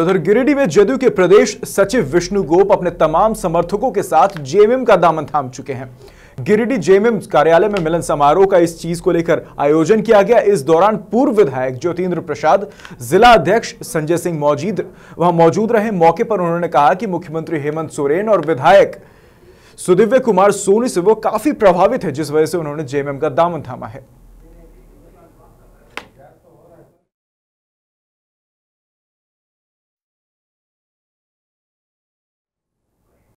उधर गिरिडीह में जदयू के प्रदेश सचिव विष्णु गोप अपने तमाम समर्थकों के साथ जेएमएम का दामन थाम चुके हैं गिरिडीह जेएमएम कार्यालय में मिलन समारोह का इस चीज को लेकर आयोजन किया गया इस दौरान पूर्व विधायक ज्योतिन्द्र प्रसाद जिला अध्यक्ष संजय सिंह मौजूद वहां मौजूद रहे मौके पर उन्होंने कहा कि मुख्यमंत्री हेमंत सोरेन और विधायक सुदिव्य कुमार सोनी से वो काफी प्रभावित है जिस वजह से उन्होंने जेएमएम का दामन थामा है